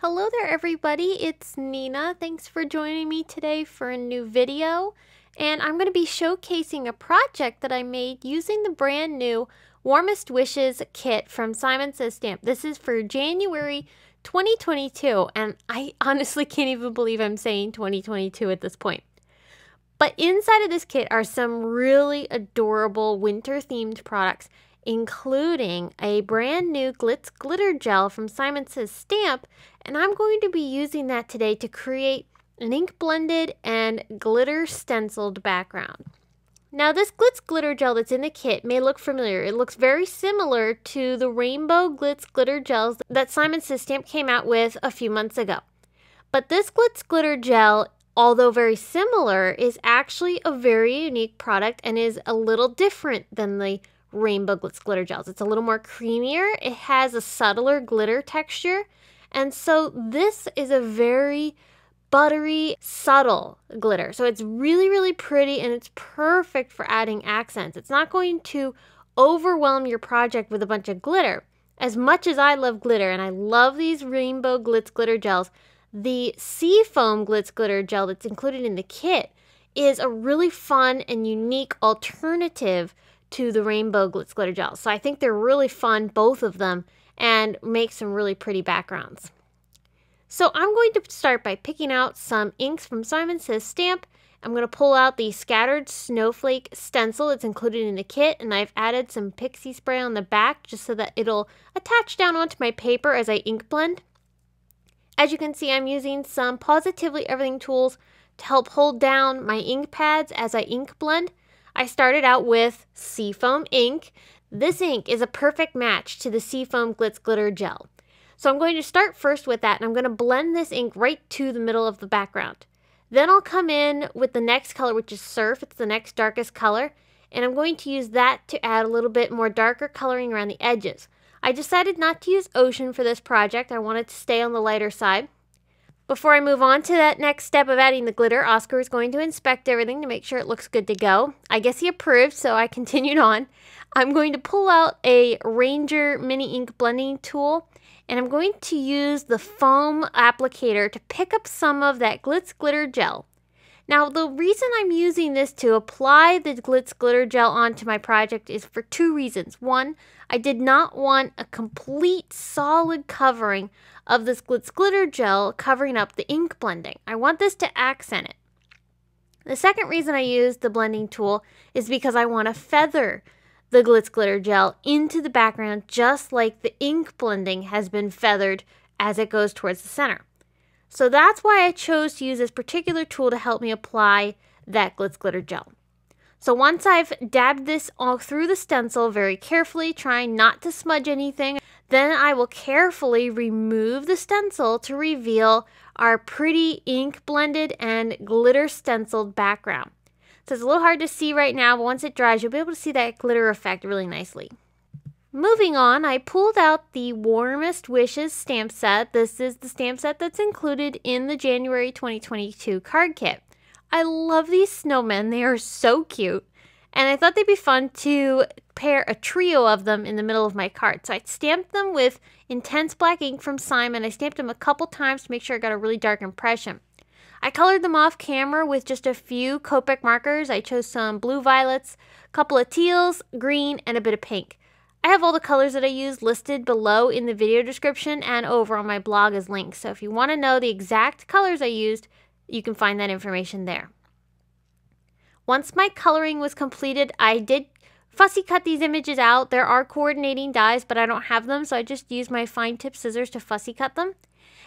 Hello there everybody, it's Nina. Thanks for joining me today for a new video. And I'm going to be showcasing a project that I made using the brand new Warmest Wishes kit from Simon Says Stamp. This is for January 2022 and I honestly can't even believe I'm saying 2022 at this point. But inside of this kit are some really adorable winter themed products including a brand new Glitz Glitter Gel from Simon Says Stamp and I'm going to be using that today to create an ink blended and glitter stenciled background. Now this Glitz Glitter Gel that's in the kit may look familiar. It looks very similar to the Rainbow Glitz Glitter Gels that Simon Says Stamp came out with a few months ago. But this Glitz Glitter Gel, although very similar, is actually a very unique product and is a little different than the Rainbow Glitz Glitter Gels. It's a little more creamier, it has a subtler glitter texture, and so this is a very buttery, subtle glitter. So it's really, really pretty and it's perfect for adding accents. It's not going to overwhelm your project with a bunch of glitter. As much as I love glitter and I love these rainbow glitz glitter gels, the sea foam glitz glitter gel that's included in the kit is a really fun and unique alternative to the rainbow glitz glitter gel. So I think they're really fun, both of them, and make some really pretty backgrounds. So I'm going to start by picking out some inks from Simon Says stamp. I'm going to pull out the Scattered Snowflake stencil. that's included in the kit, and I've added some pixie spray on the back just so that it'll attach down onto my paper as I ink blend. As you can see, I'm using some Positively Everything tools to help hold down my ink pads as I ink blend. I started out with seafoam ink. This ink is a perfect match to the Seafoam Glitz Glitter Gel. So I'm going to start first with that and I'm going to blend this ink right to the middle of the background. Then I'll come in with the next color, which is Surf. It's the next darkest color. And I'm going to use that to add a little bit more darker coloring around the edges. I decided not to use Ocean for this project. I wanted to stay on the lighter side. Before I move on to that next step of adding the glitter, Oscar is going to inspect everything to make sure it looks good to go. I guess he approved, so I continued on. I'm going to pull out a Ranger mini ink blending tool and I'm going to use the foam applicator to pick up some of that glitz glitter gel. Now, the reason I'm using this to apply the Glitz Glitter Gel onto my project is for two reasons. One, I did not want a complete solid covering of this Glitz Glitter Gel covering up the ink blending. I want this to accent it. The second reason I used the blending tool is because I want to feather the Glitz Glitter Gel into the background just like the ink blending has been feathered as it goes towards the center. So that's why I chose to use this particular tool to help me apply that Glitz Glitter Gel. So once I've dabbed this all through the stencil very carefully, trying not to smudge anything, then I will carefully remove the stencil to reveal our pretty ink blended and glitter stenciled background. So it's a little hard to see right now, but once it dries, you'll be able to see that glitter effect really nicely. Moving on, I pulled out the Warmest Wishes stamp set. This is the stamp set that's included in the January 2022 card kit. I love these snowmen, they are so cute. And I thought they'd be fun to pair a trio of them in the middle of my card. So I stamped them with intense black ink from Simon. I stamped them a couple times to make sure I got a really dark impression. I colored them off camera with just a few Copic markers. I chose some blue violets, a couple of teals, green, and a bit of pink. I have all the colors that I use listed below in the video description and over on my blog as links. So if you want to know the exact colors I used, you can find that information there. Once my coloring was completed, I did fussy cut these images out. There are coordinating dies, but I don't have them, so I just used my fine tip scissors to fussy cut them.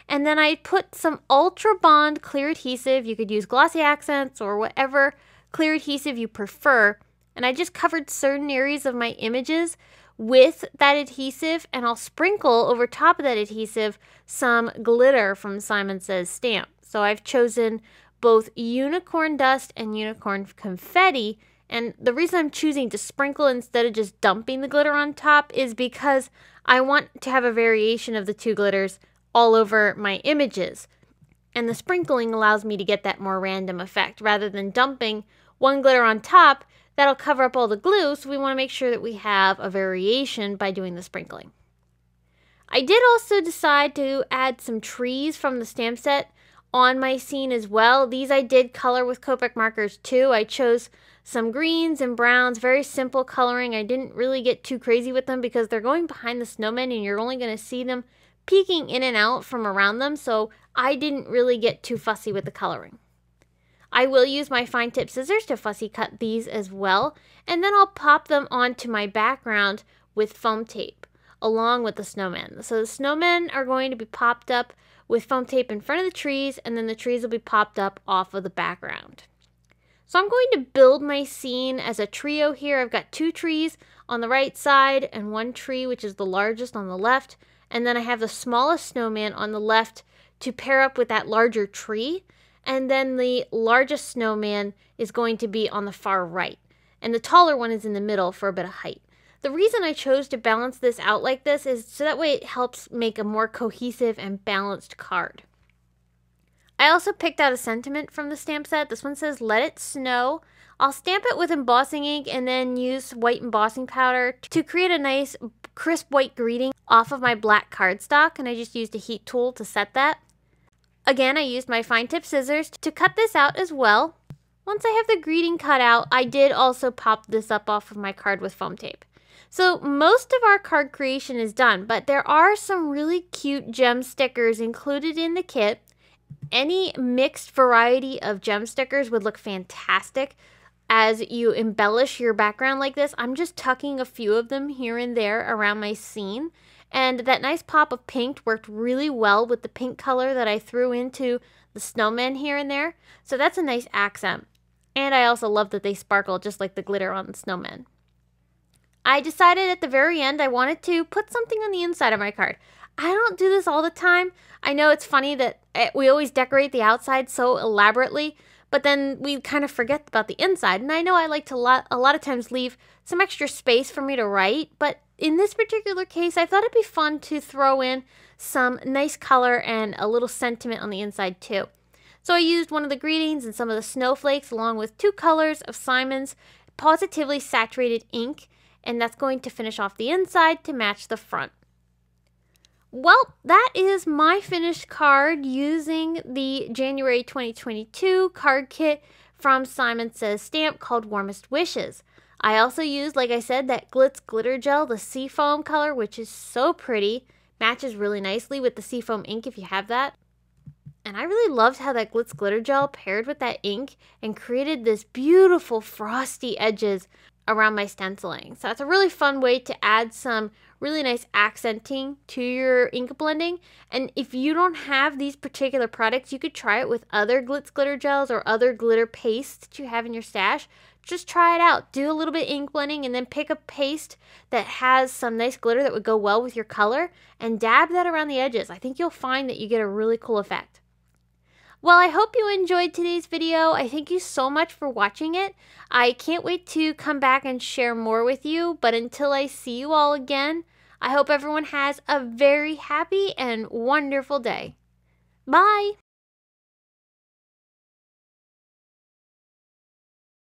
And then I put some Ultra Bond clear adhesive. You could use glossy accents or whatever clear adhesive you prefer. And I just covered certain areas of my images with that adhesive, and I'll sprinkle over top of that adhesive some glitter from Simon Says Stamp. So I've chosen both unicorn dust and unicorn confetti. And the reason I'm choosing to sprinkle instead of just dumping the glitter on top is because I want to have a variation of the two glitters all over my images. And the sprinkling allows me to get that more random effect rather than dumping one glitter on top That'll cover up all the glue, so we want to make sure that we have a variation by doing the sprinkling. I did also decide to add some trees from the stamp set on my scene as well. These I did color with Copic markers too. I chose some greens and browns, very simple coloring. I didn't really get too crazy with them because they're going behind the snowmen and you're only going to see them peeking in and out from around them. So I didn't really get too fussy with the coloring. I will use my fine tip scissors to fussy cut these as well, and then I'll pop them onto my background with foam tape along with the snowmen. So the snowmen are going to be popped up with foam tape in front of the trees, and then the trees will be popped up off of the background. So I'm going to build my scene as a trio here. I've got two trees on the right side and one tree, which is the largest on the left. And then I have the smallest snowman on the left to pair up with that larger tree and then the largest snowman is going to be on the far right, and the taller one is in the middle for a bit of height. The reason I chose to balance this out like this is so that way it helps make a more cohesive and balanced card. I also picked out a sentiment from the stamp set. This one says, Let it snow. I'll stamp it with embossing ink and then use white embossing powder to create a nice crisp white greeting off of my black cardstock. And I just used a heat tool to set that. Again, I used my fine tip scissors to cut this out as well. Once I have the greeting cut out, I did also pop this up off of my card with foam tape. So most of our card creation is done, but there are some really cute gem stickers included in the kit. Any mixed variety of gem stickers would look fantastic as you embellish your background like this. I'm just tucking a few of them here and there around my scene and that nice pop of pink worked really well with the pink color that I threw into the snowmen here and there. So that's a nice accent. And I also love that they sparkle just like the glitter on the snowmen. I decided at the very end I wanted to put something on the inside of my card. I don't do this all the time. I know it's funny that eh, we always decorate the outside so elaborately, but then we kind of forget about the inside. And I know I like to a lot of times leave some extra space for me to write, but in this particular case, I thought it'd be fun to throw in some nice color and a little sentiment on the inside too. So I used one of the greetings and some of the snowflakes along with two colors of Simon's positively saturated ink and that's going to finish off the inside to match the front. Well, that is my finished card using the January 2022 card kit from Simon Says Stamp called Warmest Wishes. I also used, like I said, that Glitz Glitter Gel, the seafoam color, which is so pretty. Matches really nicely with the seafoam ink if you have that. And I really loved how that Glitz Glitter Gel paired with that ink and created this beautiful frosty edges around my stenciling. So that's a really fun way to add some really nice accenting to your ink blending. And if you don't have these particular products, you could try it with other glitz glitter gels or other glitter pastes that you have in your stash. Just try it out. Do a little bit ink blending and then pick a paste that has some nice glitter that would go well with your color and dab that around the edges. I think you'll find that you get a really cool effect. Well, I hope you enjoyed today's video. I thank you so much for watching it. I can't wait to come back and share more with you, but until I see you all again, I hope everyone has a very happy and wonderful day. Bye!